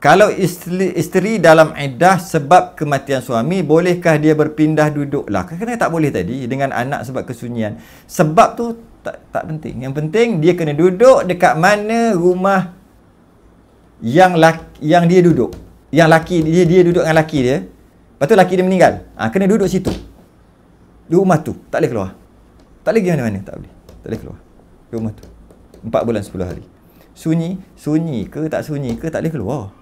Kalau isteri, isteri dalam iddah sebab kematian suami, bolehkah dia berpindah duduk? Lah, kenapa tak boleh tadi dengan anak sebab kesunyian? Sebab tu tak, tak penting. Yang penting dia kena duduk dekat mana rumah yang laki, yang dia duduk. Yang laki dia dia duduk dengan laki dia. Lepas tu laki dia meninggal. ha, kena duduk situ. Di rumah tu, tak boleh keluar. Tak boleh pergi mana-mana, tak boleh. Tak boleh keluar. Di rumah tu. empat bulan sepuluh hari. Sunyi, sunyi ke tak sunyi ke tak boleh keluar.